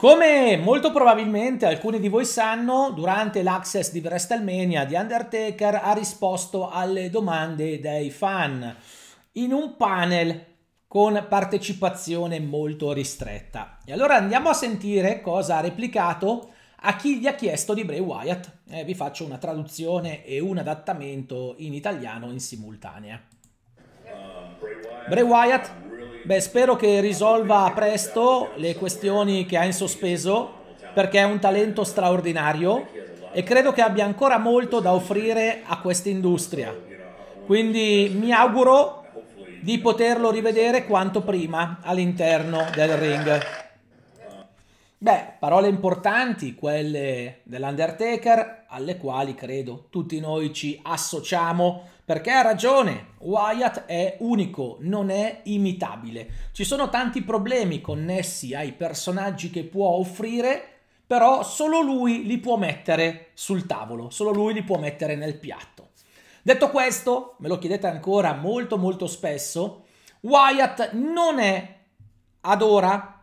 Come molto probabilmente alcuni di voi sanno, durante l'access di WrestleMania, The Undertaker ha risposto alle domande dei fan in un panel con partecipazione molto ristretta. E allora andiamo a sentire cosa ha replicato a chi gli ha chiesto di Bray Wyatt. Eh, vi faccio una traduzione e un adattamento in italiano in simultanea. Um, Bray Wyatt, Bray Wyatt Beh, spero che risolva presto le questioni che ha in sospeso perché è un talento straordinario e credo che abbia ancora molto da offrire a questa industria. Quindi mi auguro di poterlo rivedere quanto prima all'interno del ring. Beh, parole importanti, quelle dell'Undertaker, alle quali credo tutti noi ci associamo, perché ha ragione, Wyatt è unico, non è imitabile. Ci sono tanti problemi connessi ai personaggi che può offrire, però solo lui li può mettere sul tavolo, solo lui li può mettere nel piatto. Detto questo, me lo chiedete ancora molto molto spesso, Wyatt non è ad ora,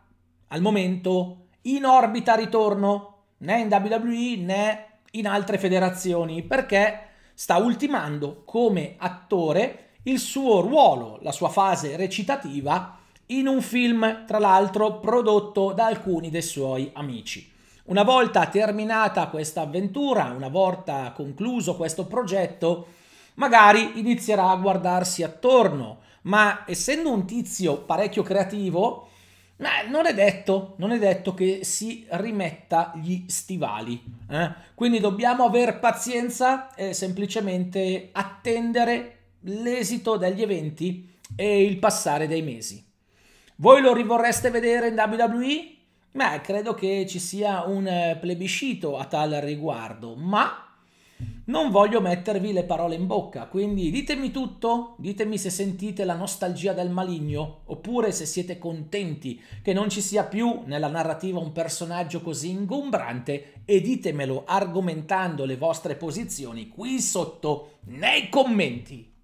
al momento, in orbita ritorno, né in WWE né in altre federazioni, perché sta ultimando come attore il suo ruolo, la sua fase recitativa, in un film, tra l'altro, prodotto da alcuni dei suoi amici. Una volta terminata questa avventura, una volta concluso questo progetto, magari inizierà a guardarsi attorno, ma essendo un tizio parecchio creativo, ma non è detto, non è detto che si rimetta gli stivali. Eh? Quindi dobbiamo aver pazienza e semplicemente attendere l'esito degli eventi e il passare dei mesi. Voi lo rivorreste vedere in WWE? Beh, credo che ci sia un eh, plebiscito a tal riguardo, ma non voglio mettervi le parole in bocca, quindi ditemi tutto, ditemi se sentite la nostalgia del maligno, oppure se siete contenti che non ci sia più nella narrativa un personaggio così ingombrante e ditemelo argomentando le vostre posizioni qui sotto nei commenti.